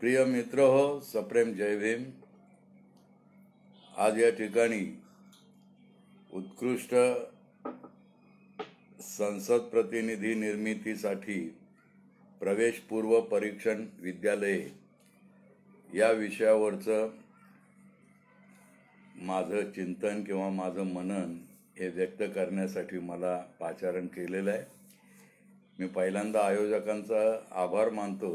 प्रिय मित्र हो सप्रेम जय भीम आज या ठिकाणी उत्कृष्ट संसद प्रतिनिधी निर्मितीसाठी प्रवेशपूर्व परीक्षण विद्यालय या विषयावरचं माझं चिंतन किंवा माझं मनन हे व्यक्त करण्यासाठी मला पाचारण केलेलं आहे मी पहिल्यांदा आयोजकांचा आभार मानतो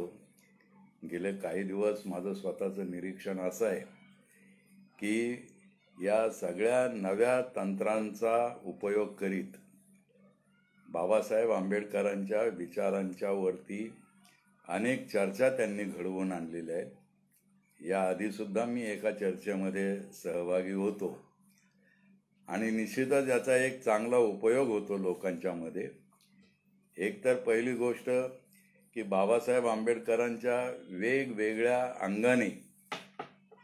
गेले काही दिवस माझं स्वतःचं निरीक्षण असं आहे की या सगळ्या नव्या तंत्रांचा उपयोग करीत बाबासाहेब आंबेडकरांच्या विचारांच्या वरती अनेक चर्चा त्यांनी घडवून आणलेल्या आहेत याआधीसुद्धा मी एका चर्चेमध्ये सहभागी होतो आणि निश्चितच याचा एक चांगला उपयोग होतो लोकांच्यामध्ये एकतर पहिली गोष्ट की बाबासाहेब आंबेडकरांच्या वेगवेगळ्या अंगाने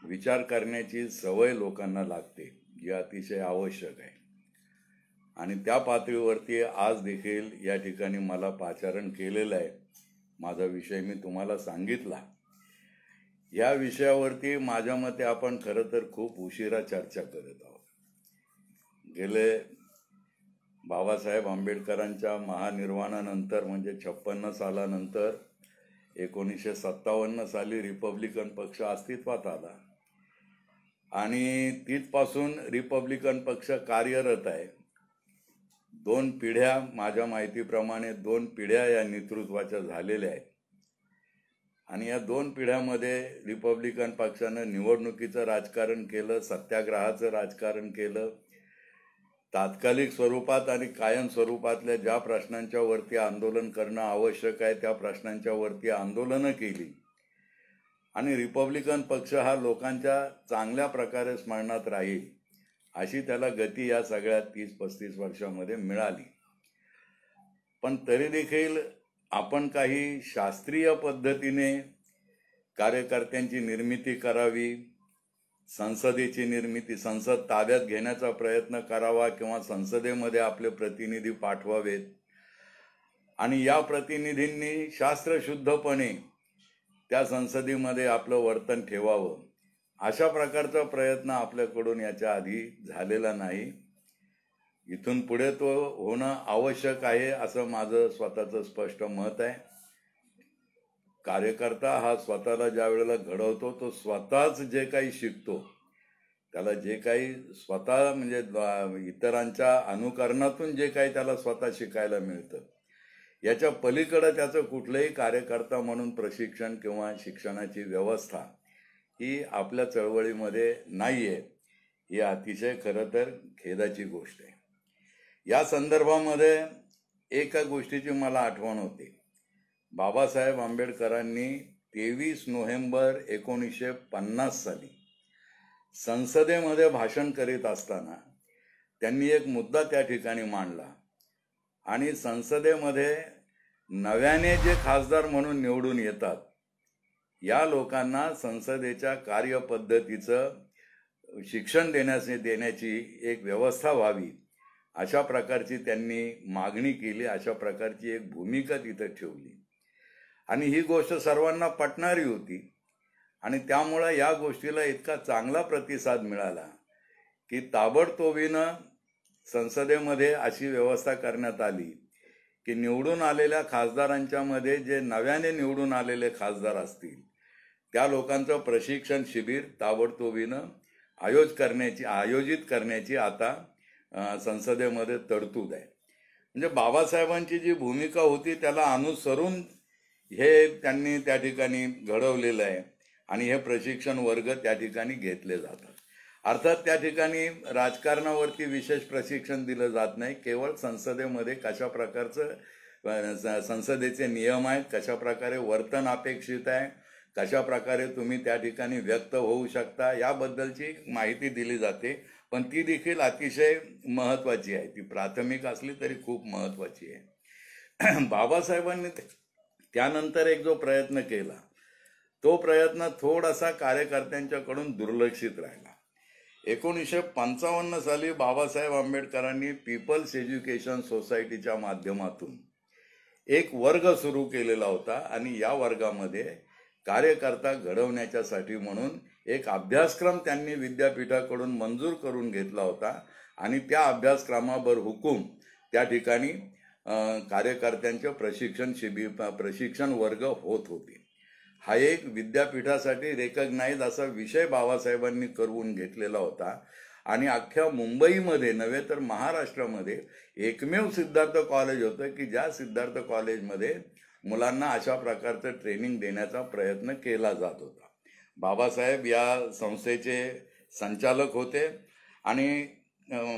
विचार करण्याची सवय लोकांना लागते जी अतिशय आवश्यक आहे आणि त्या पातळीवरती आज देखील या ठिकाणी मला पाचारण केलेलं आहे माझा विषय मी तुम्हाला सांगितला या विषयावरती माझ्या मते आपण खरं तर खूप उशिरा चर्चा करत आहोत गेले बाबासाहेब आंबेडकरांच्या महानिर्वाणानंतर म्हणजे छप्पन्न सालानंतर एकोणीसशे सत्तावन्न साली रिपब्लिकन पक्ष अस्तित्वात आला आणि तिथपासून रिपब्लिकन पक्ष कार्यरत आहे दोन पिढ्या माझ्या माहितीप्रमाणे दोन पिढ्या या नेतृत्वाच्या झालेल्या आहेत आणि या दोन पिढ्यामध्ये रिपब्लिकन पक्षानं निवडणुकीचं राजकारण केलं सत्याग्रहाचं राजकारण केलं तात्कालिक स्वरूपात आणि कायम स्वरूपातल्या ज्या प्रश्नांच्या वरती आंदोलन करणं आवश्यक आहे त्या प्रश्नांच्या वरती आंदोलनं केली आणि रिपब्लिकन पक्ष हा लोकांच्या चांगल्या प्रकारे स्मरणात राहील अशी त्याला गती या सगळ्या तीस पस्तीस वर्षामध्ये मिळाली पण तरी देखील आपण काही शास्त्रीय पद्धतीने कार्यकर्त्यांची निर्मिती करावी संसदेची निर्मिती संसद ताब्यात घेण्याचा प्रयत्न करावा किंवा संसदेमध्ये आपले प्रतिनिधी पाठवावेत आणि या प्रतिनिधींनी शास्त्रशुद्धपणे त्या संसदेमध्ये आपलं वर्तन ठेवावं अशा प्रकारचा प्रयत्न आपल्याकडून याच्या आधी झालेला नाही इथून पुढे तो होणं आवश्यक आहे असं माझं स्वतःचं स्पष्ट मत आहे कार्यकर्ता हा स्वतःला ज्या वेळेला घडवतो तो स्वतःच जे काही शिकतो त्याला जे काही स्वतः म्हणजे इतरांच्या अनुकरणातून जे काही त्याला स्वतः शिकायला मिळतं याच्या पलीकडं त्याचं कुठलंही कार्यकर्ता म्हणून प्रशिक्षण किंवा शिक्षणाची व्यवस्था ही आपल्या चळवळीमध्ये नाही आहे ही अतिशय खरं तर खेदाची गोष्ट आहे या संदर्भामध्ये एका गोष्टीची मला आठवण होती बाबासाहेब आंबेडकरांनी तेवीस नोव्हेंबर एकोणीसशे पन्नास साली संसदेमध्ये भाषण करीत असताना त्यांनी एक मुद्दा त्या ठिकाणी मांडला आणि संसदेमध्ये नव्याने जे खासदार म्हणून निवडून येतात या लोकांना संसदेच्या कार्यपद्धतीचं शिक्षण देण्यास देण्याची एक व्यवस्था व्हावी अशा प्रकारची त्यांनी मागणी केली अशा प्रकारची एक भूमिका तिथं ठेवली आणि ही गोष्ट सर्वांना पटणारी होती आणि त्यामुळं या गोष्टीला इतका चांगला प्रतिसाद मिळाला की ताबडतोबीनं संसदेमध्ये अशी व्यवस्था करण्यात आली की निवडून आलेल्या खासदारांच्या मध्ये जे नव्याने निवडून आलेले खासदार असतील त्या लोकांचं प्रशिक्षण शिबिर ताबडतोबीनं आयोज करण्याची आयोजित करण्याची आता संसदेमध्ये तरतूद आहे म्हणजे बाबासाहेबांची जी भूमिका होती त्याला अनुसरून हे त्यांनी त्या ठिकाणी घडवलेलं आहे आणि हे प्रशिक्षण वर्ग त्या ठिकाणी घेतले जातात अर्थात त्या ठिकाणी राजकारणावरती विशेष प्रशिक्षण दिलं जात नाही केवळ संसदेमध्ये कशा प्रकारचं संसदेचे नियम आहेत कशा प्रकारे वर्तन अपेक्षित आहे कशा प्रकारे तुम्ही त्या ठिकाणी व्यक्त होऊ शकता याबद्दलची माहिती दिली जाते पण ती देखील अतिशय महत्त्वाची आहे ती प्राथमिक असली तरी खूप महत्त्वाची आहे बाबासाहेबांनी त्यानंतर एक जो प्रयत्न केला तो प्रयत्न थोडासा कार्यकर्त्यांच्याकडून दुर्लक्षित राहिला एकोणीसशे पंचावन्न साली बाबासाहेब आंबेडकरांनी पीपल्स एज्युकेशन सोसायटीच्या माध्यमातून एक वर्ग सुरू केलेला होता आणि या वर्गामध्ये कार्यकर्ता घडवण्याच्यासाठी म्हणून एक अभ्यासक्रम त्यांनी विद्यापीठाकडून मंजूर करून घेतला होता आणि त्या अभ्यासक्रमावर हुकूम त्या ठिकाणी कार्यकर्त्यांच्या प्रशिक्षण शिबिर प्रशिक्षण वर्ग होत होते हा एक विद्यापीठासाठी रेकग्नाईज असा विषय बाबासाहेबांनी करवून घेतलेला होता आणि अख्ख्या मुंबईमध्ये नव्हे तर महाराष्ट्रामध्ये एकमेव सिद्धार्थ कॉलेज होतं की ज्या सिद्धार्थ कॉलेजमध्ये मुलांना अशा प्रकारचं ट्रेनिंग देण्याचा प्रयत्न केला जात होता बाबासाहेब या संस्थेचे संचालक होते आणि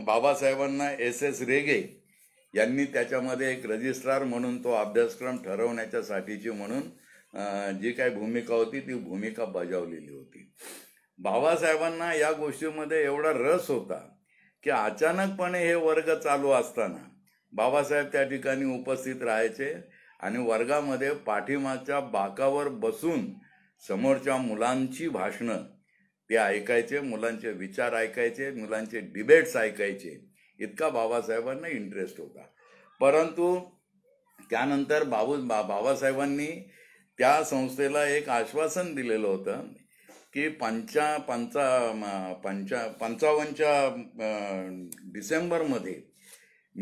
बाबासाहेबांना एस एस रेगे यांनी त्याच्यामध्ये एक रजिस्ट्रार म्हणून तो अभ्यासक्रम ठरवण्याच्यासाठीची म्हणून जी काही भूमिका होती ती भूमिका बजावलेली होती बाबासाहेबांना या गोष्टीमध्ये एवढा रस होता की अचानकपणे हे वर्ग चालू असताना बाबासाहेब त्या ठिकाणी उपस्थित राहायचे आणि वर्गामध्ये पाठीमागच्या बाकावर बसून समोरच्या मुलांची भाषणं ते ऐकायचे मुलांचे विचार ऐकायचे मुलांचे डिबेट्स ऐकायचे इतका बाबासाहेबांना इंटरेस्ट होता परंतु त्यानंतर बाबू बा बाबासाहेबांनी त्या संस्थेला एक आश्वासन दिलेलं होतं की पंचा पंचा पंचा पंचावन्नच्या डिसेंबरमध्ये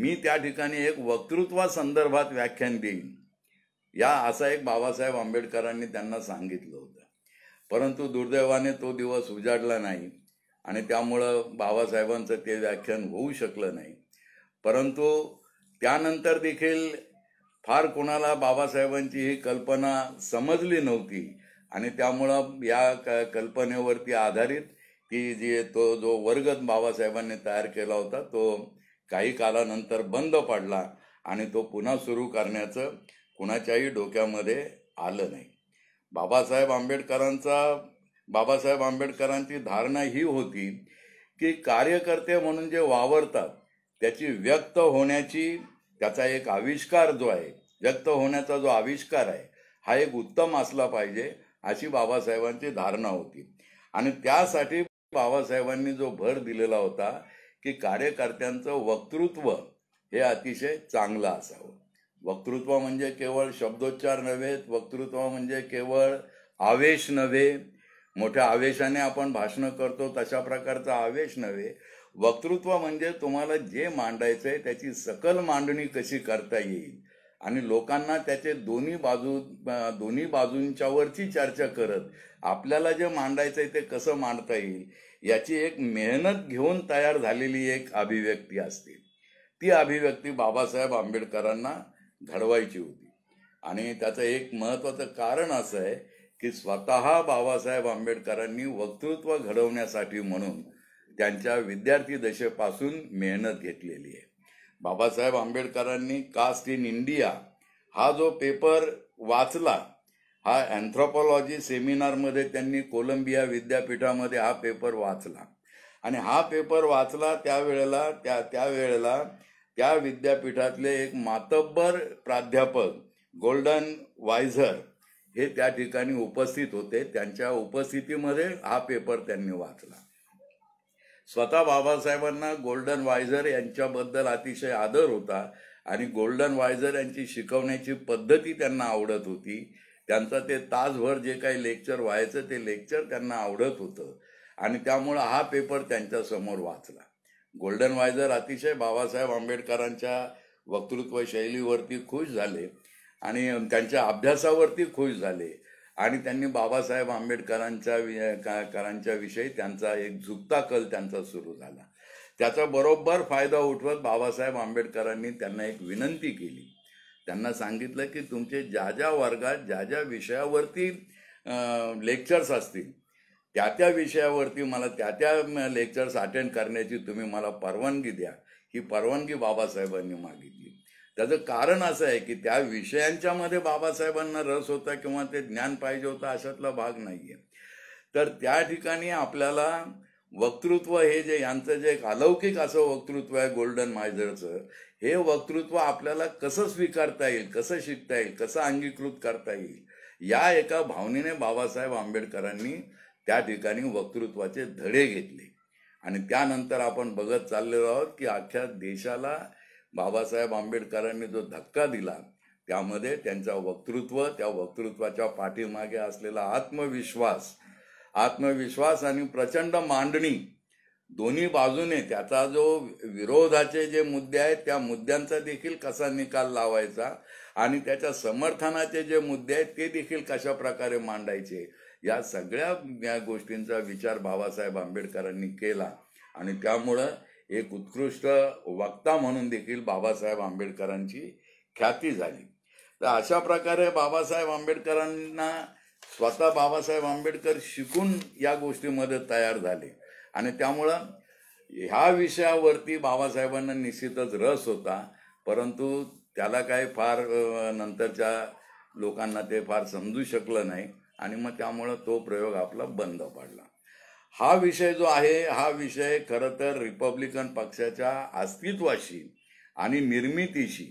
मी त्या ठिकाणी एक वक्तृत्वा संदर्भात व्याख्यान देईन या असा एक बाबासाहेब आंबेडकरांनी त्यांना सांगितलं होतं परंतु दुर्दैवाने तो दिवस उजाडला नाही आणि त्यामुळं बाबासाहेबांचं ते व्याख्यान होऊ शकलं नाही परंतु त्यानंतर देखील फार कोणाला बाबासाहेबांची ही कल्पना समजली नव्हती आणि त्यामुळं या कल्पनेवरती आधारित की जी तो जो वर्ग बाबासाहेबांनी तयार केला होता तो काही कालानंतर बंद पडला आणि तो पुन्हा सुरू करण्याचं कुणाच्याही डोक्यामध्ये आलं नाही बाबासाहेब आंबेडकरांचा बाबासाहेब आंबेडकरांची धारणा ही होती की कार्यकर्ते म्हणून जे वावरतात त्याची व्यक्त होण्याची त्याचा एक आविष्कार जो आहे व्यक्त होण्याचा जो आविष्कार आहे हा एक उत्तम असला पाहिजे अशी बाबासाहेबांची धारणा होती आणि त्यासाठी बाबासाहेबांनी जो भर दिलेला होता की कार्यकर्त्यांचं वक्तृत्व हे अतिशय चांगलं असावं वक्तृत्व म्हणजे केवळ शब्दोच्चार नव्हे वक्तृत्व म्हणजे केवळ आवेश नव्हे मोठ्या आवेशाने आपण भाषण करतो तशा प्रकारचा आवेश नव्हे वक्तृत्व म्हणजे तुम्हाला जे मांडायचं आहे त्याची सकल मांडणी कशी करता येईल आणि लोकांना त्याचे दोन्ही बाजू दोन्ही बाजूंच्यावरची चर्चा करत आपल्याला जे मांडायचं आहे ते कसं मांडता येईल याची एक मेहनत घेऊन तयार झालेली एक अभिव्यक्ती असते ती अभिव्यक्ती बाबासाहेब आंबेडकरांना घडवायची होती आणि त्याचं एक महत्त्वाचं कारण असं आहे की स्वतः बाबासाहेब आंबेडकरांनी वक्तृत्व घडवण्यासाठी म्हणून त्यांच्या विद्यार्थी दशेपासून मेहनत घेतलेली आहे बाबासाहेब आंबेडकरांनी कास्ट इन इंडिया हा जो पेपर वाचला हा अँथ्रोपॉलॉजी सेमिनारमध्ये त्यांनी कोलंबिया विद्यापीठामध्ये हा पेपर वाचला आणि हा पेपर वाचला त्यावेळेला त्या त्यावेळेला त्या, त्या विद्यापीठातले एक मातब्बर प्राध्यापक गोल्डन वायझर हे त्या ठिकाणी उपस्थित होते त्यांच्या उपस्थितीमध्ये हा पेपर त्यांनी वाचला स्वतः बाबासाहेबांना गोल्डन वायझर यांच्याबद्दल अतिशय आदर होता आणि गोल्डन वायझर यांची शिकवण्याची पद्धती त्यांना आवडत होती त्यांचा ते तासभर जे काही लेक्चर व्हायचं ते लेक्चर त्यांना आवडत होतं आणि त्यामुळं हा पेपर त्यांच्या समोर वाचला गोल्डन वायझर अतिशय बाबासाहेब आंबेडकरांच्या वक्तृत्व शैलीवरती खुश झाले आणि त्यांच्या अभ्यासावरती खुश झाले आणि त्यांनी बाबासाहेब आंबेडकरांच्या करांच्या विषयी त्यांचा एक झुकता कल त्यांचा सुरू झाला त्याचा बरोबर फायदा उठवत बाबासाहेब आंबेडकरांनी त्यांना एक विनंती केली त्यांना सांगितलं की तुमचे ज्या ज्या वर्गात ज्या ज्या विषयावरती लेक्चर्स असतील त्या त्या विषयावरती मला त्या त्या लेक्चर्स अटेंड करण्याची तुम्ही मला परवानगी द्या ही परवानगी बाबासाहेबांनी मागितली त्याचं कारण असं आहे की त्या विषयांच्या मध्ये बाबासाहेबांना रस होता किंवा ते ज्ञान पाहिजे होतं अशातला भाग नाहीये तर त्या ठिकाणी आपल्याला वक्तृत्व हे जे यांचं जे एक अलौकिक असं वक्तृत्व आहे गोल्डन मायझरचं हे वक्तृत्व आपल्याला कसं स्वीकारता येईल कसं शिकता येईल कसं अंगीकृत करता येईल या एका भावनेने बाबासाहेब आंबेडकरांनी त्या ठिकाणी वक्तृत्वाचे धडे घेतले आणि त्यानंतर आपण बघत चाललेलो आहोत की अख्ख्या देशाला बाबासाहेब आंबेडकरांनी जो धक्का दिला त्यामध्ये त्यांचं वक्तृत्व त्या वक्तृत्वाच्या पाठीमागे असलेला आत्मविश्वास आत्मविश्वास आणि प्रचंड मांडणी दोन्ही बाजूने त्याचा जो विरोधाचे जे मुद्दे आहेत त्या मुद्द्यांचा देखील कसा निकाल लावायचा आणि त्याच्या समर्थनाचे जे मुद्दे आहेत ते देखील कशा प्रकारे मांडायचे या सगळ्या या गोष्टींचा विचार बाबासाहेब आंबेडकरांनी केला आणि त्यामुळं एक उत्कृष्ट वक्ता म्हणून देखील बाबासाहेब आंबेडकरांची ख्याती झाली तर अशा प्रकारे बाबासाहेब आंबेडकरांना स्वतः बाबासाहेब आंबेडकर शिकून या गोष्टीमध्ये तयार झाले आणि त्यामुळं ह्या विषयावरती बाबासाहेबांना निश्चितच रस होता परंतु त्याला काय फार नंतरच्या लोकांना ते फार समजू शकलं नाही आणि मग त्यामुळं तो प्रयोग आपला बंद पडला हा विषय जो आहे हा विषय खरं तर रिपब्लिकन पक्षाच्या अस्तित्वाशी आणि निर्मितीशी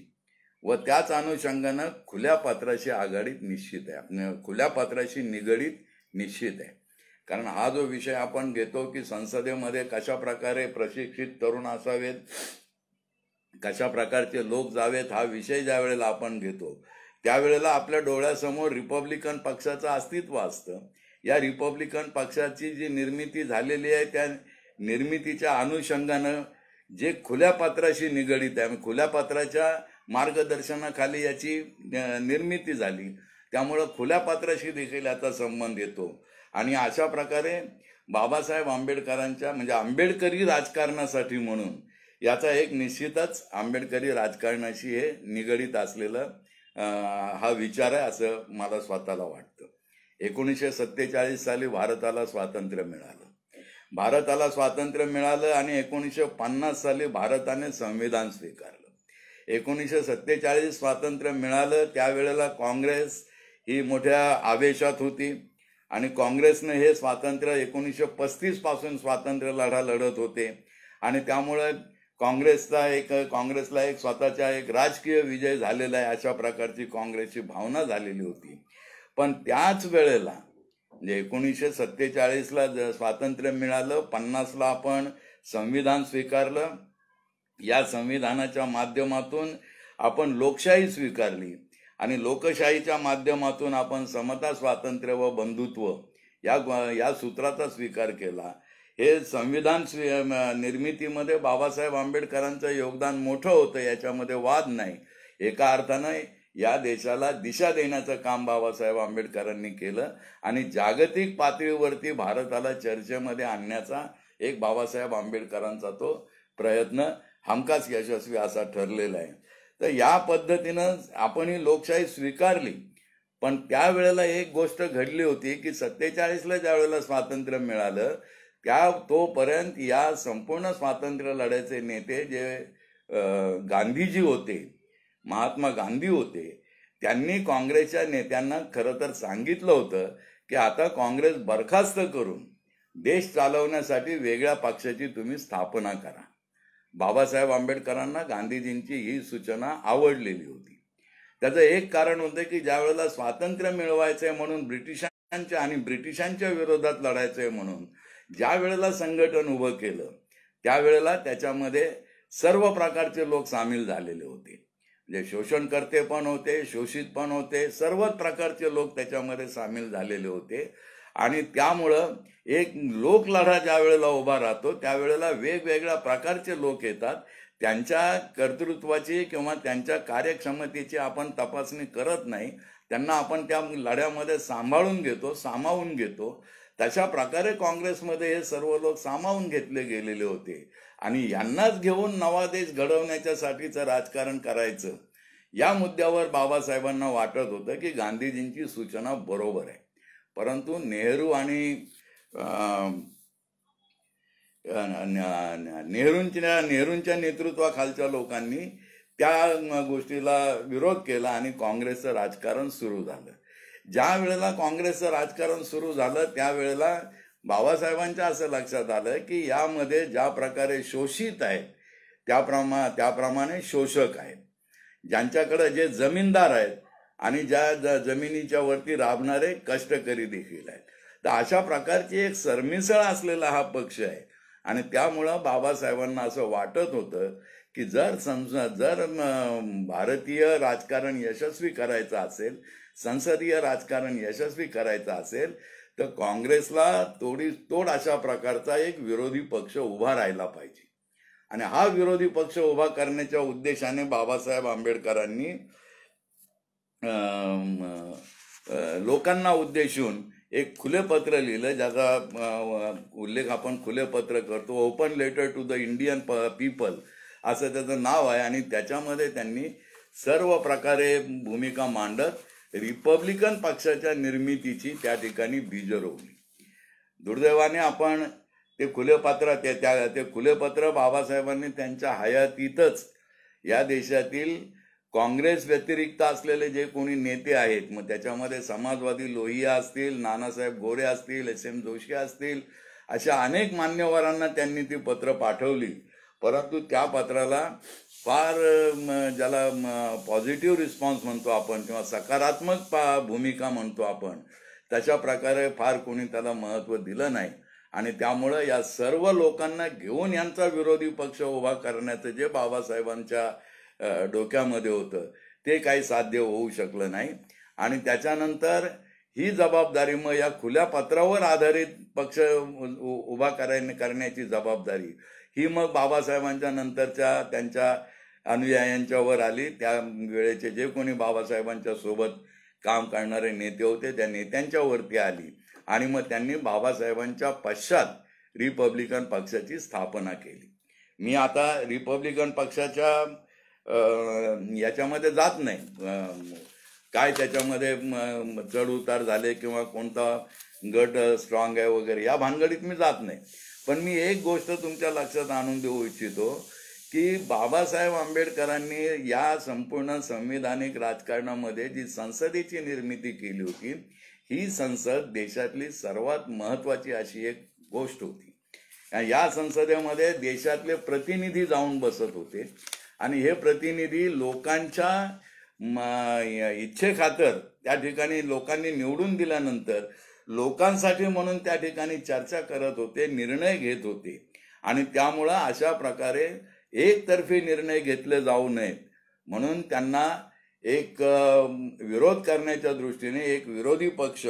व त्याच अनुषंगानं खुल्या पात्राशी आघाडीत निश्चित आहे खुल्या पात्राशी निगडीत निश्चित आहे कारण हा जो विषय आपण घेतो की संसदेमध्ये कशा प्रकारे प्रशिक्षित तरुण असावेत कशा प्रकारचे लोक जावेत हा विषय ज्या वेळेला आपण घेतो त्यावेळेला आपल्या डोळ्यासमोर रिपब्लिकन पक्षाचं अस्तित्व असतं या रिपब्लिकन पक्षाची जी निर्मिती झालेली आहे त्या निर्मितीच्या अनुषंगानं जे खुल्या पात्राशी निगडीत आहे खुल्या पात्राच्या मार्गदर्शनाखाली याची निर्मिती झाली त्यामुळं खुल्या पात्राशी देखील आता संबंध येतो आणि अशा प्रकारे बाबासाहेब आंबेडकरांच्या म्हणजे आंबेडकरी राजकारणासाठी म्हणून याचा एक निश्चितच आंबेडकरी राजकारणाशी हे निगडीत असलेलं हा विचार आहे असं मला स्वतःला वाटतं एकोणीसशे सत्तेचाळीस साली भारताला स्वातंत्र्य मिळालं भारताला स्वातंत्र्य मिळालं आणि एकोणीसशे पन्नास साली भारताने संविधान स्वीकारलं एकोणीसशे सत्तेचाळीस स्वातंत्र्य मिळालं त्यावेळेला काँग्रेस ही मोठ्या आवेशात होती आणि काँग्रेसनं हे स्वातंत्र्य एकोणीसशे पस्तीसपासून स्वातंत्र्य लढा लढत होते आणि त्यामुळे काँग्रेसचा एक काँग्रेसला एक स्वतःचा एक राजकीय विजय झालेला आहे अशा प्रकारची काँग्रेसची भावना झालेली होती पण त्याच वेळेला म्हणजे एकोणीसशे सत्तेचाळीसला स्वातंत्र्य मिळालं पन्नासला आपण संविधान स्वीकारलं या संविधानाच्या माध्यमातून आपण लोकशाही स्वीकारली आणि लोकशाहीच्या माध्यमातून आपण समता स्वातंत्र्य व बंधुत्व या या सूत्राचा स्वीकार केला हे संविधान स्वी निर्मितीमध्ये बाबासाहेब आंबेडकरांचं योगदान मोठं होतं याच्यामध्ये वाद नाही एका अर्थानं या देशाला दिशा देण्याचं काम बाबासाहेब आंबेडकरांनी केलं आणि जागतिक पातळीवरती भारताला चर्चेमध्ये आणण्याचा एक बाबासाहेब आंबेडकरांचा तो प्रयत्न हमखास यशस्वी असा ठरलेला आहे तर या पद्धतीनं आपण ही लोकशाही स्वीकारली पण त्यावेळेला एक गोष्ट घडली होती की सत्तेचाळीसला ज्या वेळेला स्वातंत्र्य मिळालं त्या तोपर्यंत या संपूर्ण स्वातंत्र्य लढ्याचे नेते जे गांधीजी होते महात्मा गांधी होते त्यांनी काँग्रेसच्या नेत्यांना खरं तर सांगितलं होतं की आता काँग्रेस बरखास्त करून देश चालवण्यासाठी वेगळ्या पक्षाची तुम्ही स्थापना करा बाबासाहेब आंबेडकरांना गांधीजींची ही सूचना आवडलेली होती त्याचं एक कारण होतं की ज्या वेळेला स्वातंत्र्य मिळवायचंय म्हणून ब्रिटिशांच्या आणि ब्रिटिशांच्या विरोधात लढायचंय म्हणून ज्या वेळेला संघटन उभं केलं त्यावेळेला त्याच्यामध्ये सर्व प्रकारचे लोक सामील झालेले होते म्हणजे शोषणकर्ते पण होते शोषित पण होते सर्वच प्रकारचे लोक त्याच्यामध्ये सामील झालेले होते आणि त्यामुळं एक लोकलढा ज्या वेळेला उभा राहतो त्यावेळेला वेगवेगळ्या प्रकारचे लोक येतात त्यांच्या कर्तृत्वाची किंवा त्यांच्या कार्यक्षमतेची आपण तपासणी करत नाही त्यांना आपण त्या लढ्यामध्ये सांभाळून घेतो सामावून घेतो तशा प्रकारे काँग्रेसमध्ये हे सर्व लोक सामावून घेतले गेलेले होते आणि यांनाच घेऊन नवा देश घडवण्याच्यासाठीचं राजकारण करायचं या मुद्द्यावर बाबासाहेबांना वाटत होतं की गांधीजींची सूचना बरोबर आहे परंतु नेहरू आणि नेहरूंच्या नेहरूंच्या नेतृत्वाखालच्या लोकांनी त्या गोष्टीला विरोध केला आणि काँग्रेसचं राजकारण सुरू झालं ज्या वेळेला काँग्रेसचं राजकारण सुरू झालं त्यावेळेला बाबासाहेबांच्या असं लक्षात आलं की यामध्ये ज्या प्रकारे शोषित आहेत त्याप्रमा त्याप्रमाणे शोषक आहेत ज्यांच्याकडे जे जमीनदार आहेत आणि ज्या जमिनीच्या वरती राबणारे कष्टकरी देखील आहेत तर अशा प्रकारची एक सरमिसळ असलेला हा पक्ष आहे आणि त्यामुळं बाबासाहेबांना असं वाटत होतं की जर संस जर भारतीय राजकारण यशस्वी करायचं असेल संसदीय राजकारण यशस्वी करायचं असेल तर काँग्रेसला तोडी तोड अशा प्रकारचा एक विरोधी पक्ष उभा राहिला पाहिजे आणि हा विरोधी पक्ष उभा करण्याच्या उद्देशाने बाबासाहेब आंबेडकरांनी लोकांना उद्देशून एक खुले पत्र लिहिलं ज्याचा उल्लेख आपण खुले पत्र करतो open letter to the Indian people असं त्याचं नाव आहे आणि त्याच्यामध्ये त्यांनी सर्व प्रकारे भूमिका मांडत रिपब्लिकन पक्षाच्या निर्मितीची त्या ठिकाणी बीज रोवली दुर्दैवाने आपण ते खुलेपात्र ते त्या ते खुलेपत्र बाबासाहेबांनी त्यांच्या हयातीतच या देशातील काँग्रेस व्यतिरिक्त असलेले जे कोणी नेते आहेत मग त्याच्यामध्ये समाजवादी लोहिया असतील नानासाहेब गोरे असतील एस एम जोशी असतील अशा अनेक मान्यवरांना त्यांनी ती पत्र पाठवली परंतु त्या पत्राला फार ज्याला पॉझिटिव्ह रिस्पॉन्स म्हणतो आपण किंवा सकारात्मक पा भूमिका म्हणतो आपण त्याच्या प्रकारे फार कोणी त्याला महत्त्व दिलं नाही आणि त्यामुळं या सर्व लोकांना घेऊन यांचा विरोधी पक्ष उभा करण्याचं जे बाबासाहेबांच्या डोक्यामध्ये होतं ते काही साध्य होऊ शकलं नाही आणि त्याच्यानंतर ही जबाबदारी मग या खुल्या पत्रावर आधारित पक्ष उभा कराय करण्याची जबाबदारी ही मग बाबासाहेबांच्या नंतरच्या त्यांच्या अनुयायांच्यावर आली त्या वेळेचे जे कोणी बाबासाहेबांच्या सोबत काम करणारे नेते होते त्या नेत्यांच्यावरती आली आणि मग त्यांनी बाबासाहेबांच्या पश्चात रिपब्लिकन पक्षाची स्थापना केली मी आता रिपब्लिकन पक्षाच्या याच्यामध्ये जात नाही काय त्याच्यामध्ये चढ उतार झाले किंवा कोणता गट स्ट्रॉंग आहे वगैरे या भानगडीत मी जात नाही पण मी एक गोष्ट तुमच्या लक्षात आणून देऊ इच्छितो की बाबासाहेब आंबेडकरांनी या संपूर्ण संविधानिक राजकारणामध्ये जी संसदेची निर्मिती केली होती ही संसद देशातली सर्वात महत्वाची अशी एक गोष्ट होती या संसदेमध्ये देशातले प्रतिनिधी जाऊन बसत होते आणि हे प्रतिनिधी लोकांच्या इच्छेखातर त्या ठिकाणी लोकांनी निवडून दिल्यानंतर लोकांसाठी म्हणून त्या ठिकाणी चर्चा करत होते निर्णय घेत होते आणि त्यामुळं अशा प्रकारे एकतर्फी निर्णय घेतले जाऊ नयेत म्हणून त्यांना एक विरोध करण्याच्या दृष्टीने एक विरोधी पक्ष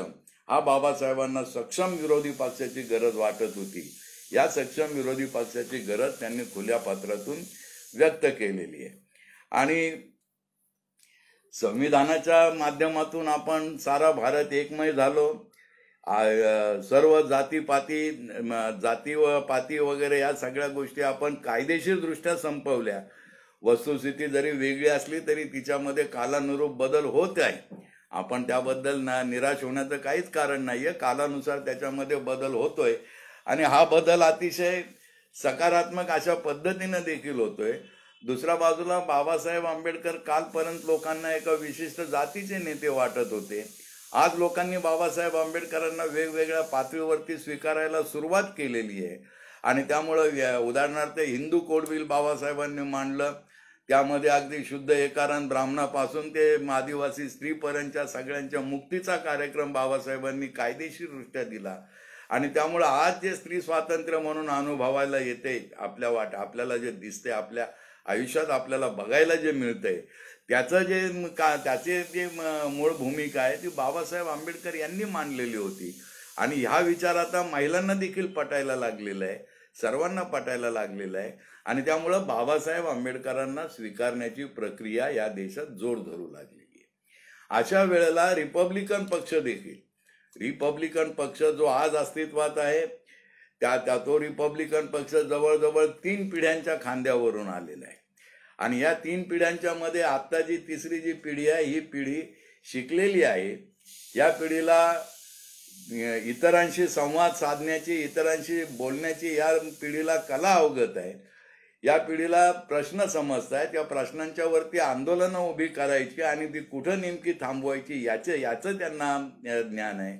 हा बाबासाहेबांना सक्षम विरोधी पक्षाची गरज वाटत होती या सक्षम विरोधी पक्षाची गरज त्यांनी खुल्या पात्रातून व्यक्त केलेली आहे आणि संविधानाच्या माध्यमातून आपण सारा भारत एकमय झालो सर्व जातीपाती जाती व पाती वगैरे या सगळ्या गोष्टी आपण कायदेशीर दृष्ट्या संपवल्या वस्तुस्थिती जरी वेगळी असली तरी तिच्यामध्ये कालानुरूप बदल होत आहे आपण त्याबद्दल ना निराश होण्याचं काहीच कारण नाही आहे कालानुसार त्याच्यामध्ये बदल होतोय आणि हा बदल अतिशय सकारात्मक अशा पद्धतीनं देखील होतोय दुसऱ्या बाजूला बाबासाहेब आंबेडकर कालपर्यंत लोकांना एका विशिष्ट जातीचे नेते वाटत होते आज लोकांनी बाबासाहेब आंबेडकरांना वेगवेगळ्या पातळीवरती स्वीकारायला सुरुवात केलेली आहे आणि त्यामुळं उदाहरणार्थ हिंदू कोड बाबासाहेबांनी मांडलं त्यामध्ये अगदी शुद्ध एकारण ब्राह्मणापासून ते आदिवासी स्त्रीपर्यंतच्या सगळ्यांच्या मुक्तीचा कार्यक्रम बाबासाहेबांनी कायदेशीरदृष्ट्या दिला आणि त्यामुळं आज जे स्त्री स्वातंत्र्य म्हणून अनुभवायला येते आपल्या वाट आपल्याला जे दिसते आपल्या आयुष्यात आपल्याला बघायला जे मिळतंय त्याचं जे का त्याचे जे मूळ भूमिका आहे ती बाबासाहेब आंबेडकर यांनी मांडलेली होती आणि ह्या विचार आता महिलांना देखील पटायला लागलेला आहे सर्वांना पटायला लागलेला आहे आणि त्यामुळं बाबासाहेब आंबेडकरांना स्वीकारण्याची प्रक्रिया या देशात जोर धरू लागलेली आहे अशा वेळेला रिपब्लिकन पक्ष देखील रिपब्लिकन पक्ष जो आज अस्तित्वात आहे त्या त्या तो रिपब्लिकन पक्ष जवळजवळ तीन पिढ्यांच्या खांद्यावरून आलेला आहे आणि या तीन पिढ्यांच्या मध्ये आत्ता जी तिसरी जी पिढी आहे ही पिढी शिकलेली आहे या पिढीला इतरांशी संवाद साधण्याची इतरांशी बोलण्याची या पिढीला कला अवगत आहे या पिढीला प्रश्न समजत आहेत त्या प्रश्नांच्या वरती आंदोलनं उभी करायची आणि ती कुठं नेमकी थांबवायची याचे याचं त्यांना ज्ञान आहे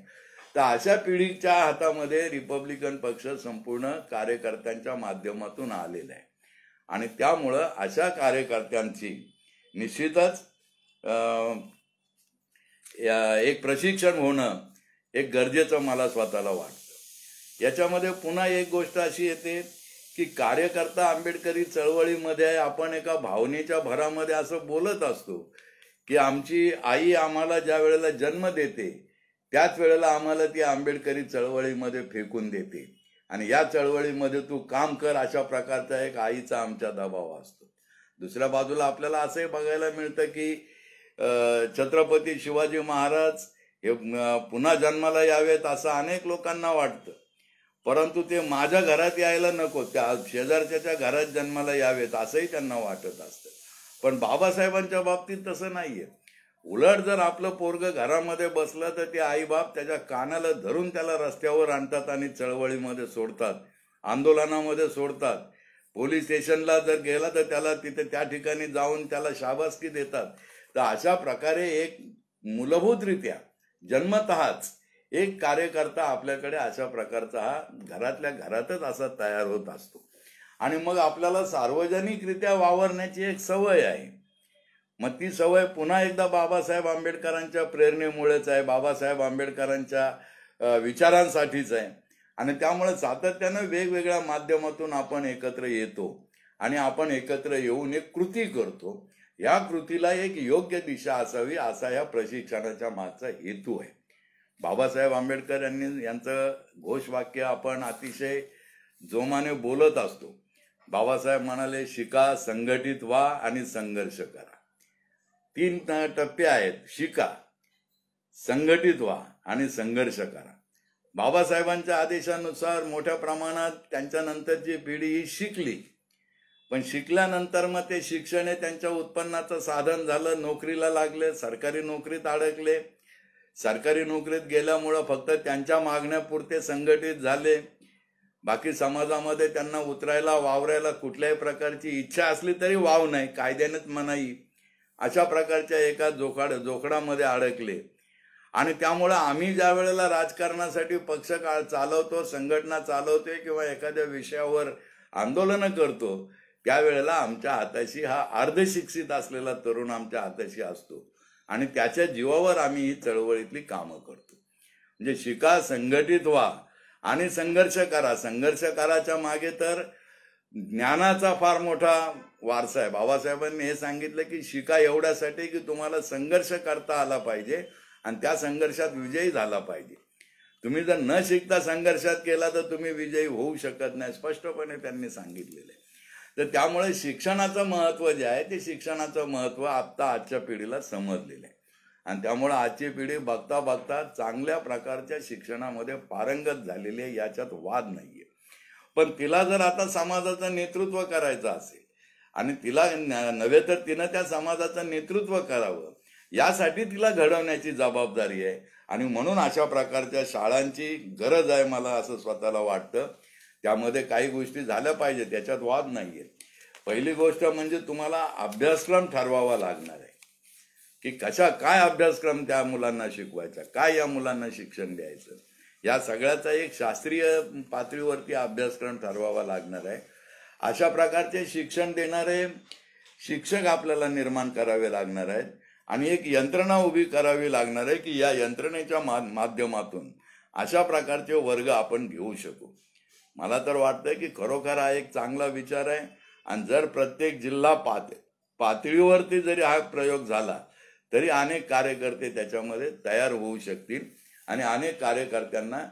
तर अशा पिढीच्या हातामध्ये रिपब्लिकन पक्ष संपूर्ण कार्यकर्त्यांच्या माध्यमातून आलेला आहे आणि त्यामुळं अशा कार्यकर्त्यांची निश्चितच एक प्रशिक्षण होणं एक गरजेचं मला स्वतःला वाटतं याच्यामध्ये पुन्हा एक गोष्ट अशी येते की कार्यकर्ता आंबेडकरी चळवळीमध्ये आपण एका भावनेच्या भरामध्ये असं बोलत असतो की आमची आई आम्हाला ज्या वेळेला जन्म देते त्याच वेळेला आम्हाला ती आंबेडकरी चळवळीमध्ये फेकून देते आणि या चळवळीमध्ये तू काम कर अशा प्रकारचा एक आईचा आमच्या दबाव असतो दुसऱ्या बाजूला आपल्याला असंही बघायला मिळतं की छत्रपती शिवाजी महाराज हे पुन्हा जन्माला यावेत असं अनेक लोकांना वाटतं परंतु ते माझ्या घरात यायला नको त्या शेजारच्या घरात जन्माला यावेत असंही त्यांना वाटत असतं पण बाबासाहेबांच्या बाबतीत तसं नाहीये उलट जर आपलं पोरग घरामध्ये बसलं तर ते आईबाप त्याच्या कानाला धरून त्याला रस्त्यावर आणतात आणि चळवळीमध्ये सोडतात आंदोलनामध्ये सोडतात पोलीस स्टेशनला जर गेला तर त्याला तिथे त्या ठिकाणी जाऊन त्याला शाबासकी देतात तर अशा प्रकारे एक मूलभूतरित्या जन्मतःच एक कार्यकर्ता आपल्याकडे अशा प्रकारचा हा घरातल्या घरातच असा तयार होत असतो आणि मग आपल्याला सार्वजनिकरित्या वावरण्याची एक सवय आहे मग ती सवय पुन्हा एकदा बाबासाहेब आंबेडकरांच्या प्रेरणेमुळेच आहे बाबासाहेब आंबेडकरांच्या विचारांसाठीच आहे आणि त्यामुळे सातत्यानं वेगवेगळ्या माध्यमातून आपण एकत्र येतो आणि आपण एकत्र येऊन एक कृती करतो या कृतीला एक योग्य दिशा असावी असा या प्रशिक्षणाच्या मागचा हेतू आहे बाबासाहेब आंबेडकर यांनी यांचं घोषवाक्य आपण अतिशय जोमाने बोलत असतो बाबासाहेब म्हणाले शिका संघटित व्हा आणि संघर्ष करा तीन टप्पे आहेत शिका संघटित व्हा आणि संघर्ष करा बाबासाहेबांच्या आदेशानुसार मोठ्या प्रमाणात त्यांच्यानंतरची पिढी ही शिकली पण शिकल्यानंतर मग ते शिक्षण हे त्यांच्या उत्पन्नाचं साधन झालं नोकरीला लागले सरकारी नोकरीत अडकले सरकारी नोकरीत गेल्यामुळं फक्त त्यांच्या मागण्यापुरते संघटित झाले बाकी समाजामध्ये त्यांना उतरायला वावरायला कुठल्याही प्रकारची इच्छा असली तरी वाव नाही कायद्यानेच मनाई अशा प्रकारच्या एका जोखाड जोखडामध्ये अडकले आणि त्यामुळं आम्ही ज्या वेळेला राजकारणासाठी पक्ष काळ चालवतो संघटना चालवते किंवा एखाद्या विषयावर आंदोलनं करतो त्यावेळेला आमच्या हाताशी हा अर्धशिक्षित असलेला तरुण आमच्या हाताशी असतो आणि त्याच्या जीवावर आम्ही ही चळवळीतली कामं करतो म्हणजे शिका संघटित व्हा आणि संघर्ष करा संघर्ष कराच्या मागे तर ज्ञानाचा फार मोठा वारसा आहे बाबासाहेबांनी हे सांगितलं की शिका एवढ्यासाठी की तुम्हाला संघर्ष करता आला पाहिजे आणि त्या संघर्षात विजयी झाला पाहिजे तुम्ही जर न शिकता संघर्षात केला तर तुम्ही विजयी होऊ शकत नाही स्पष्टपणे त्यांनी सांगितलेलं आहे तर त्यामुळे शिक्षणाचं महत्व जे आहे ते शिक्षणाचं महत्व आत्ता आजच्या पिढीला समजलेलं आहे आणि त्यामुळे आजची पिढी बघता बघता चांगल्या प्रकारच्या शिक्षणामध्ये पारंगत झालेली आहे याच्यात वाद नाही पण तिला जर आता समाजाचं नेतृत्व करायचं असेल आणि तिला नव्हे तर तिनं त्या समाजाचं नेतृत्व करावं यासाठी तिला घडवण्याची जबाबदारी आहे आणि म्हणून अशा प्रकारच्या शाळांची गरज आहे मला असं स्वतःला वाटतं त्यामध्ये काही गोष्टी झाल्या पाहिजे त्याच्यात वाद नाहीये पहिली गोष्ट म्हणजे तुम्हाला अभ्यासक्रम ठरवावा लागणार आहे की कशा काय अभ्यासक्रम त्या मुलांना शिकवायचा काय या मुलांना शिक्षण द्यायचं या सगळ्याचा एक शास्त्रीय पातळीवरती अभ्यासक्रम ठरवावा लागणार आहे अशा प्रकारचे शिक्षण देणारे शिक्षक आपल्याला निर्माण करावे लागणार आहेत आणि एक यंत्रणा उभी करावी लागणार आहे की या यंत्रणेच्या माध्यमातून अशा प्रकारचे वर्ग आपण घेऊ शकू मला तर वाटतंय की खरोखर हा एक चांगला विचार आहे आणि जर प्रत्येक जिल्हा पात पातळीवरती जरी हा प्रयोग झाला तरी अनेक कार्यकर्ते त्याच्यामध्ये तयार होऊ शकतील आणि अनेक कार्यकर्त्यांना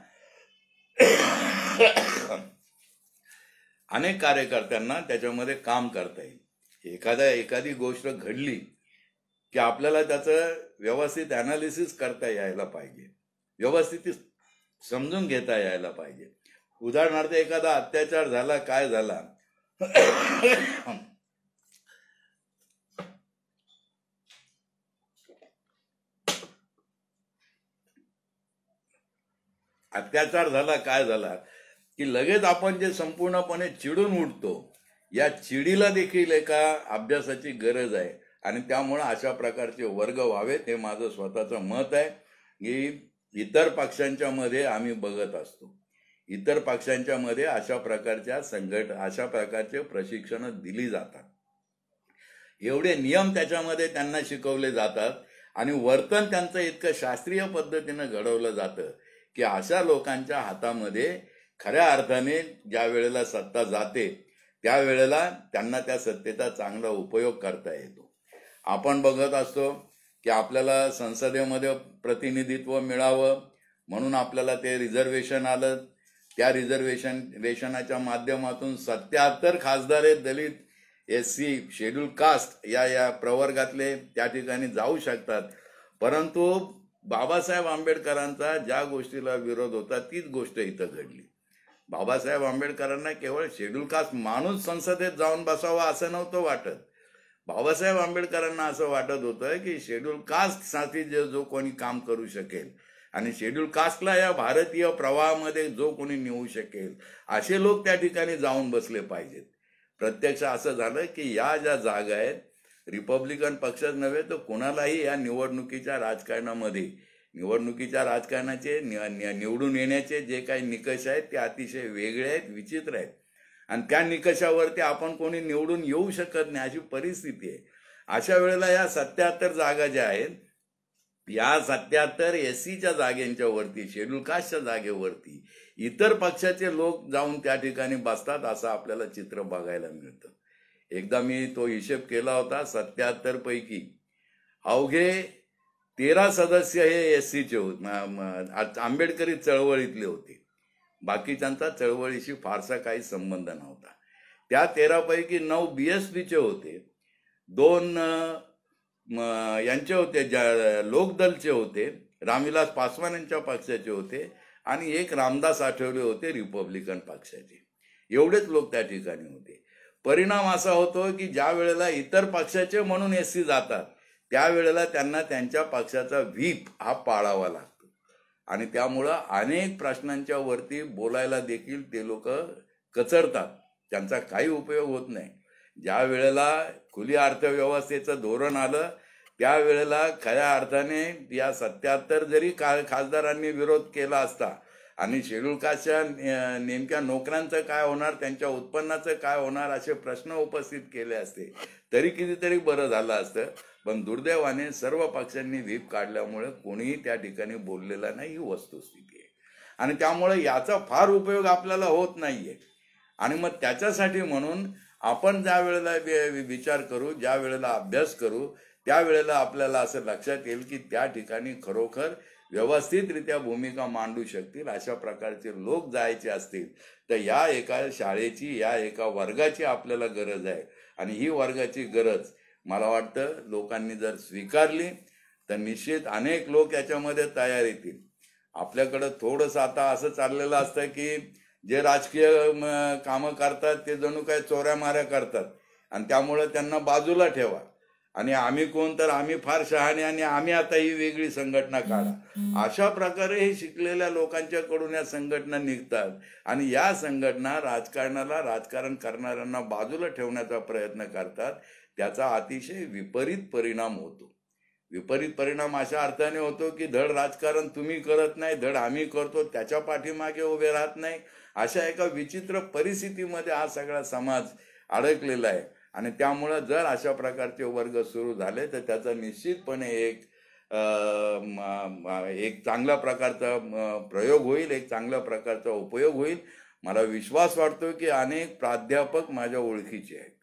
अनेक कार्यकर्त्यांना त्याच्यामध्ये काम करता येईल एखाद्या एखादी गोष्ट घडली की आपल्याला त्याचं व्यवस्थित अनालिसिस करता यायला पाहिजे व्यवस्थित समजून घेता यायला पाहिजे उदाहरणार्थ एखादा अत्याचार झाला काय झाला अत्याचार झाला काय झाला की लगेच आपण जे संपूर्णपणे चिडून उठतो या चिडीला देखील एका अभ्यासाची गरज आहे आणि त्यामुळं अशा प्रकारचे वर्ग व्हावेत हे माझं स्वतःचं मत आहे की इतर पक्षांच्या मध्ये आम्ही बघत असतो इतर पक्षांच्या मध्ये अशा प्रकारच्या संघट अशा प्रकारचे प्रशिक्षण दिली जातात एवढे नियम त्याच्यामध्ये त्यांना शिकवले जातात आणि वर्तन त्यांचं इतकं शास्त्रीय पद्धतीनं घडवलं जातं की अशा लोकांच्या हातामध्ये खऱ्या अर्थाने ज्या वेळेला सत्ता जाते त्या वेळेला त्यांना त्या सत्तेचा चांगला उपयोग करता येतो आपण बघत असतो की आपल्याला संसदेमध्ये प्रतिनिधित्व मिळावं म्हणून आपल्याला ते रिझर्वेशन आलं त्या रिझर्वेशन रेशनाच्या माध्यमातून सत्याहत्तर खासदार हे दलित एस सी शेड्यूल कास्ट या या प्रवर्गातले त्या ठिकाणी जाऊ शकतात परंतु बाबासाहेब आंबेडकरांचा ज्या गोष्टीला विरोध होता तीच गोष्ट इथं घडली बाबासाहेब आंबेडकरांना केवळ शेड्यूल कास्ट माणूस संसदेत जाऊन बसावा असं नव्हतं वाटत बाबासाहेब आंबेडकरांना असं वाटत होतं की शेड्यूल कास्ट साठी जे जो कोणी काम करू शकेल आणि शेड्यूल कास्टला या भारतीय प्रवाहामध्ये जो कोणी नेऊ शकेल असे लोक त्या ठिकाणी जाऊन बसले पाहिजेत प्रत्यक्ष असं झालं की या ज्या जागा आहेत रिपब्लिकन पक्षच नव्हे तर कोणालाही या निवडणुकीच्या राजकारणामध्ये निवडणुकीच्या राजकारणाचे निवडून येण्याचे जे काही निकष आहेत ते अतिशय वेगळे आहेत विचित्र आहेत आणि त्या निकषावरती आपण कोणी निवडून येऊ शकत नाही अशी परिस्थिती आहे अशा वेळेला या सत्याहत्तर जागा ज्या आहेत या सत्याहत्तर एस सीच्या जागेंच्या वरती शेड्यूल कास्टच्या जागेवरती इतर पक्षाचे लोक जाऊन त्या ठिकाणी बसतात असं आपल्याला चित्र बघायला मिळतं एकदा मी तो हिशेब केला होता सत्याहत्तर पैकी अवघे तेरा सदस्य हे एस सीचे होते आंबेडकरी चळवळीतले होते बाकीच्यांचा चळवळीशी फारसा काही संबंध नव्हता त्या तेरापैकी नऊ बी एस पीचे होते दोन यांचे होते ज्या लोकदलचे होते रामविलास पासवान यांच्या पक्षाचे होते आणि एक रामदास आठवले होते रिपब्लिकन पक्षाचे एवढेच लोक त्या ठिकाणी होते परिणाम असा होतो की ज्या वेळेला इतर पक्षाचे म्हणून एस सी जातात त्यावेळेला त्यांना त्यांच्या पक्षाचा व्हीप हा पाळावा लागतो आणि त्यामुळं अनेक प्रश्नांच्या वरती बोलायला देखील ते लोक कचरतात त्यांचा काही उपयोग होत नाही ज्या वेळेला खुली अर्थव्यवस्थेचं धोरण आलं त्यावेळेला खऱ्या अर्थाने या सत्याहत्तर जरी का खासदारांनी विरोध केला असता आणि शेड्यूल नेमक्या नोकऱ्यांचं काय होणार त्यांच्या उत्पन्नाचं काय होणार असे प्रश्न उपस्थित केले असते तरी कितीतरी बरं झालं असतं पण दुर्दैवाने सर्व पक्षांनी व्हीप काढल्यामुळे कोणीही त्या ठिकाणी बोललेला नाही ही वस्तुस्थिती आहे आणि त्यामुळे याचा फार उपयोग आपल्याला होत नाहीये आणि मग त्याच्यासाठी म्हणून आपण ज्या वेळेला विचार करू ज्या वेळेला अभ्यास करू त्यावेळेला आपल्याला असं लक्षात येईल की त्या ठिकाणी खरोखर व्यवस्थितरित्या भूमिका मांडू शकतील अशा प्रकारचे लोक जायचे असतील तर या एका शाळेची या एका वर्गाची आपल्याला गरज आहे आणि ही वर्गाची गरज मला वाटतं लोकांनी जर स्वीकारली तर निश्चित अनेक लोक याच्यामध्ये तयार येतील आपल्याकडं थोडस आता असं चाललेलं असतं की जे राजकीय कामं करतात ते जणू काय चोऱ्या माऱ्या करतात आणि त्यामुळे त्यांना बाजूला ठेवा आणि आम्ही कोण तर आम्ही फार शहाणे आणि आम्ही आता ही वेगळी संघटना काढा अशा प्रकारे हे शिकलेल्या लोकांच्याकडून या संघटना निघतात आणि या संघटना राजकारणाला राजकारण करणाऱ्यांना बाजूला ठेवण्याचा प्रयत्न करतात त्याचा अतिशय विपरीत परिणाम होतो विपरीत परिणाम अशा अर्थाने होतो की धड राजकारण तुम्ही करत नाही धड आम्ही करतो त्याच्या पाठीमागे उभे राहत नाही अशा एका विचित्र परिस्थितीमध्ये हा सगळा समाज अडकलेला आहे आणि त्यामुळं जर अशा प्रकारचे वर्ग सुरू झाले तर त्याचा निश्चितपणे एक एक चांगल्या प्रकारचा प्रयोग होईल एक चांगल्या प्रकारचा उपयोग होईल मला विश्वास वाटतो की अनेक प्राध्यापक माझ्या ओळखीचे आहेत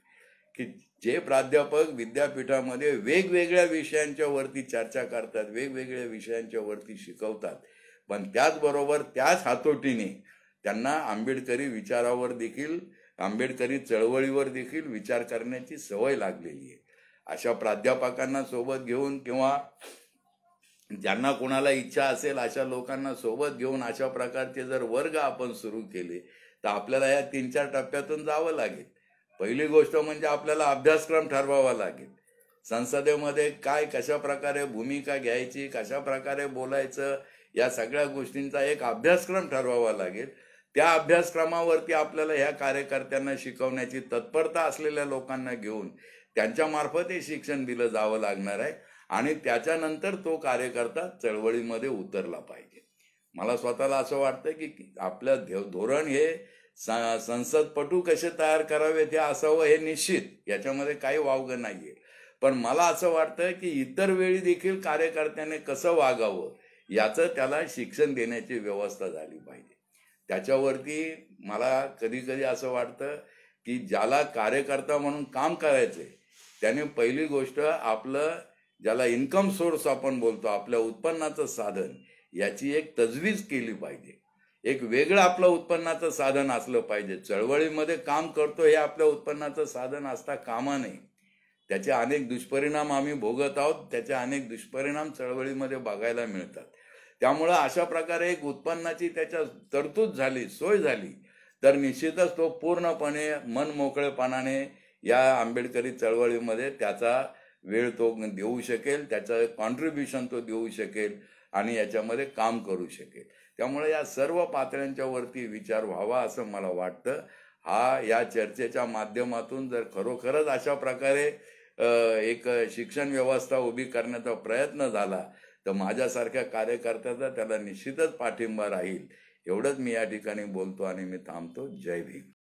की जे प्राध्यापक विद्यापीठामध्ये वेगवेगळ्या विषयांच्या वरती चर्चा करतात वेगवेगळ्या विषयांच्या वरती शिकवतात पण त्याचबरोबर त्याच हातोटीने त्यांना आंबेडकरी विचारावर देखील आंबेडकरी चळवळीवर देखील विचार करण्याची सवय लागलेली आहे अशा प्राध्यापकांना सोबत घेऊन किंवा ज्यांना कोणाला इच्छा असेल अशा लोकांना सोबत घेऊन अशा प्रकारचे जर वर्ग आपण सुरू केले तर आपल्याला या तीन चार टप्प्यातून जावं लागेल पहिली गोष्ट म्हणजे आपल्याला अभ्यासक्रम ठरवावा लागेल संसदेमध्ये काय कशा प्रकारे भूमिका घ्यायची कशा प्रकारे बोलायचं या सगळ्या गोष्टींचा एक अभ्यासक्रम ठरवावा लागेल त्या अभ्यासक्रमावरती आपल्याला ह्या कार्यकर्त्यांना शिकवण्याची तत्परता असलेल्या लोकांना घेऊन त्यांच्यामार्फत हे शिक्षण दिलं जावं लागणार आहे आणि त्याच्यानंतर तो कार्यकर्ता चळवळीमध्ये उतरला पाहिजे मला स्वतःला असं वाटतं की आपलं धोरण हे संसदपटू कसे तयार करावेत हे असावं हे निश्चित याच्यामध्ये काही वावगं नाहीये पण मला असं वाटतं की इतर वेळी देखील कार्यकर्त्याने कसं वागावं याचं त्याला शिक्षण देण्याची व्यवस्था झाली पाहिजे त्याच्यावरती मला कधी कधी असं वाटतं की ज्याला कार्यकर्ता म्हणून काम करायचंय त्याने पहिली गोष्ट आपलं ज्याला इन्कम सोर्स आपण बोलतो आपल्या उत्पन्नाचं साधन याची एक तजवीज केली पाहिजे एक वेगळं आपलं उत्पन्नाचं साधन असलं पाहिजे चळवळीमध्ये काम करतो हे आपल्या उत्पन्नाचं साधन असता कामा नये त्याचे अनेक दुष्परिणाम आम्ही भोगत आहोत त्याचे अनेक दुष्परिणाम चळवळीमध्ये बघायला मिळतात त्यामुळं अशा प्रकारे एक उत्पन्नाची त्याच्या तरतूद झाली सोय झाली तर निश्चितच तो पूर्णपणे मन मोकळेपणाने या आंबेडकरी चळवळीमध्ये त्याचा वेळ तो देऊ शकेल त्याचं कॉन्ट्रीब्युशन तो देऊ शकेल आणि याच्यामध्ये काम करू शकेल त्यामुळे या सर्व पातळ्यांच्या विचार व्हावा असं मला वाटतं हा या चर्चेच्या माध्यमातून जर खरोखरच अशा प्रकारे एक शिक्षण व्यवस्था उभी करण्याचा प्रयत्न झाला तर माझ्यासारख्या कार्यकर्त्याचा त्याला निश्चितच पाठिंबा राहील एवढंच मी या ठिकाणी बोलतो आणि मी थांबतो जय भीम